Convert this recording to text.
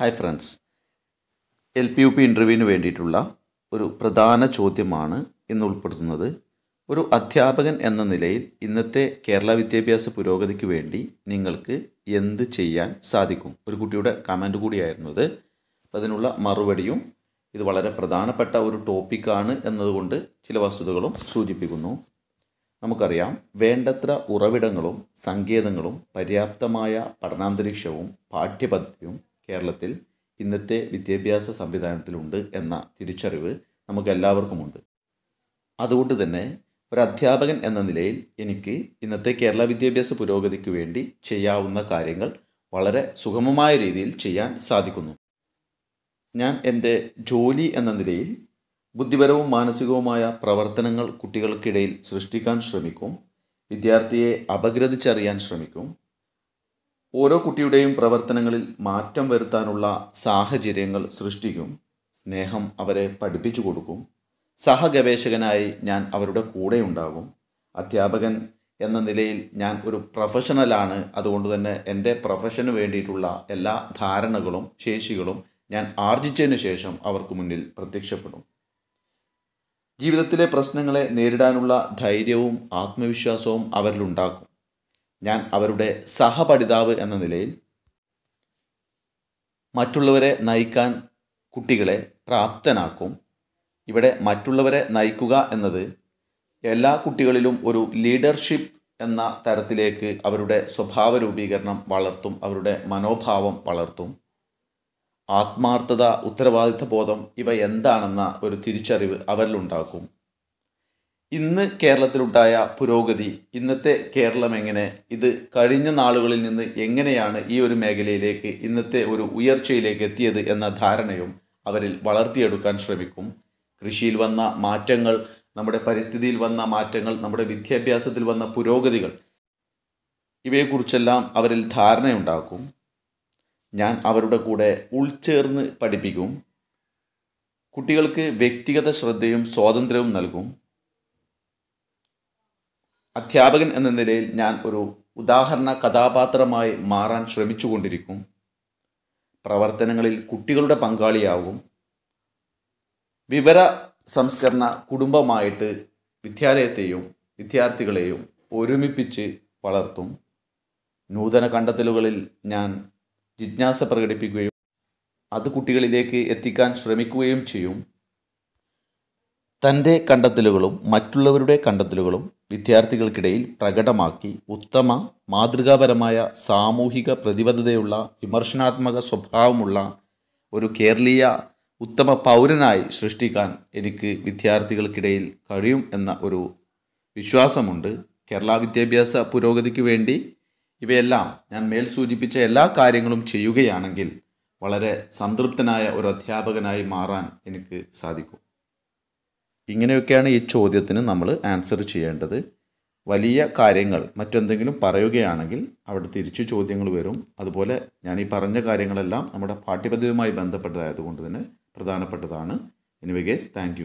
hi friends L P U P ഇൻ്റർവ്യൂവിന് വേണ്ടിയിട്ടുള്ള ഒരു പ്രധാന ചോദ്യമാണ് ഇന്ന് ഉൾപ്പെടുത്തുന്നത് ഒരു അധ്യാപകൻ എന്ന നിലയിൽ ഇന്നത്തെ കേരള വിദ്യാഭ്യാസ പുരോഗതിക്ക് വേണ്ടി നിങ്ങൾക്ക് എന്ത് ചെയ്യാൻ സാധിക്കും ഒരു കുട്ടിയുടെ കമൻറ്റ് കൂടിയായിരുന്നു അത് അതിനുള്ള മറുപടിയും ഇത് വളരെ പ്രധാനപ്പെട്ട ഒരു ടോപ്പിക്കാണ് എന്നതുകൊണ്ട് ചില വസ്തുതകളും സൂചിപ്പിക്കുന്നു നമുക്കറിയാം വേണ്ടത്ര ഉറവിടങ്ങളും സങ്കേതങ്ങളും പര്യാപ്തമായ പഠനാന്തരീക്ഷവും പാഠ്യപദ്ധതിയും കേരളത്തിൽ ഇന്നത്തെ വിദ്യാഭ്യാസ സംവിധാനത്തിലുണ്ട് എന്ന തിരിച്ചറിവ് നമുക്കെല്ലാവർക്കുമുണ്ട് അതുകൊണ്ട് തന്നെ ഒരു അധ്യാപകൻ എന്ന നിലയിൽ എനിക്ക് ഇന്നത്തെ കേരള വിദ്യാഭ്യാസ പുരോഗതിക്ക് വേണ്ടി ചെയ്യാവുന്ന കാര്യങ്ങൾ വളരെ സുഗമമായ രീതിയിൽ ചെയ്യാൻ സാധിക്കുന്നു ഞാൻ എൻ്റെ ജോലി എന്ന നിലയിൽ ബുദ്ധിപരവും മാനസികവുമായ പ്രവർത്തനങ്ങൾ കുട്ടികൾക്കിടയിൽ സൃഷ്ടിക്കാൻ ശ്രമിക്കും വിദ്യാർത്ഥിയെ അപഗ്രഥിച്ചറിയാൻ ശ്രമിക്കും ഓരോ കുട്ടിയുടെയും പ്രവർത്തനങ്ങളിൽ മാറ്റം വരുത്താനുള്ള സാഹചര്യങ്ങൾ സൃഷ്ടിക്കും സ്നേഹം അവരെ പഠിപ്പിച്ചു കൊടുക്കും സഹഗവേഷകനായി ഞാൻ അവരുടെ കൂടെ ഉണ്ടാകും അധ്യാപകൻ എന്ന നിലയിൽ ഞാൻ ഒരു പ്രൊഫഷണലാണ് അതുകൊണ്ട് തന്നെ എൻ്റെ പ്രൊഫഷന് വേണ്ടിയിട്ടുള്ള എല്ലാ ധാരണകളും ശേഷികളും ഞാൻ ആർജിച്ചതിന് ശേഷം അവർക്ക് മുന്നിൽ പ്രത്യക്ഷപ്പെടും ജീവിതത്തിലെ പ്രശ്നങ്ങളെ നേരിടാനുള്ള ധൈര്യവും ആത്മവിശ്വാസവും അവരിലുണ്ടാക്കും ഞാൻ അവരുടെ സഹപഠിതാവ് എന്ന നിലയിൽ മറ്റുള്ളവരെ നയിക്കാൻ കുട്ടികളെ പ്രാപ്തനാക്കും ഇവിടെ മറ്റുള്ളവരെ നയിക്കുക എന്നത് എല്ലാ കുട്ടികളിലും ഒരു ലീഡർഷിപ്പ് എന്ന തരത്തിലേക്ക് അവരുടെ സ്വഭാവ രൂപീകരണം വളർത്തും അവരുടെ മനോഭാവം വളർത്തും ആത്മാർത്ഥത ഉത്തരവാദിത്വ ബോധം ഇവ എന്താണെന്ന ഒരു തിരിച്ചറിവ് അവരിലുണ്ടാക്കും ഇന്ന് കേരളത്തിലുണ്ടായ പുരോഗതി ഇന്നത്തെ കേരളം എങ്ങനെ ഇത് കഴിഞ്ഞ നാളുകളിൽ നിന്ന് എങ്ങനെയാണ് ഈ ഒരു മേഖലയിലേക്ക് ഇന്നത്തെ ഒരു ഉയർച്ചയിലേക്ക് എത്തിയത് എന്ന ധാരണയും അവരിൽ വളർത്തിയെടുക്കാൻ ശ്രമിക്കും കൃഷിയിൽ വന്ന മാറ്റങ്ങൾ നമ്മുടെ പരിസ്ഥിതിയിൽ വന്ന മാറ്റങ്ങൾ നമ്മുടെ വിദ്യാഭ്യാസത്തിൽ വന്ന പുരോഗതികൾ ഇവയെക്കുറിച്ചെല്ലാം അവരിൽ ധാരണയുണ്ടാക്കും ഞാൻ അവരുടെ കൂടെ ഉൾച്ചേർന്ന് പഠിപ്പിക്കും കുട്ടികൾക്ക് വ്യക്തിഗത ശ്രദ്ധയും സ്വാതന്ത്ര്യവും നൽകും അധ്യാപകൻ എന്ന നിലയിൽ ഞാൻ ഒരു ഉദാഹരണ കഥാപാത്രമായി മാറാൻ ശ്രമിച്ചുകൊണ്ടിരിക്കും പ്രവർത്തനങ്ങളിൽ കുട്ടികളുടെ പങ്കാളിയാവും വിവര സംസ്കരണ കുടുംബമായിട്ട് വിദ്യാലയത്തെയും വിദ്യാർത്ഥികളെയും ഒരുമിപ്പിച്ച് വളർത്തും നൂതന കണ്ടെത്തലുകളിൽ ഞാൻ ജിജ്ഞാസ പ്രകടിപ്പിക്കുകയും അത് കുട്ടികളിലേക്ക് എത്തിക്കാൻ ശ്രമിക്കുകയും ചെയ്യും തൻ്റെ കണ്ടെത്തലുകളും മറ്റുള്ളവരുടെ കണ്ടെത്തലുകളും വിദ്യാർത്ഥികൾക്കിടയിൽ പ്രകടമാക്കി ഉത്തമ മാതൃകാപരമായ സാമൂഹിക പ്രതിബദ്ധതയുള്ള വിമർശനാത്മക സ്വഭാവമുള്ള ഒരു കേരളീയ ഉത്തമ പൗരനായി സൃഷ്ടിക്കാൻ എനിക്ക് വിദ്യാർത്ഥികൾക്കിടയിൽ കഴിയും എന്ന ഒരു വിശ്വാസമുണ്ട് കേരള വിദ്യാഭ്യാസ പുരോഗതിക്ക് വേണ്ടി ഇവയെല്ലാം ഞാൻ മേൽ സൂചിപ്പിച്ച എല്ലാ കാര്യങ്ങളും ചെയ്യുകയാണെങ്കിൽ വളരെ സംതൃപ്തനായ ഒരു അധ്യാപകനായി മാറാൻ എനിക്ക് സാധിക്കും ഇങ്ങനെയൊക്കെയാണ് ഈ ചോദ്യത്തിന് നമ്മൾ ആൻസർ ചെയ്യേണ്ടത് വലിയ കാര്യങ്ങൾ മറ്റെന്തെങ്കിലും പറയുകയാണെങ്കിൽ അവിടെ തിരിച്ചു ചോദ്യങ്ങൾ വരും അതുപോലെ ഞാൻ ഈ പറഞ്ഞ കാര്യങ്ങളെല്ലാം നമ്മുടെ പാഠ്യപദ്ധതിയുമായി ബന്ധപ്പെട്ടതായതുകൊണ്ട് തന്നെ പ്രധാനപ്പെട്ടതാണ് എനിവേ ഗേസ് താങ്ക്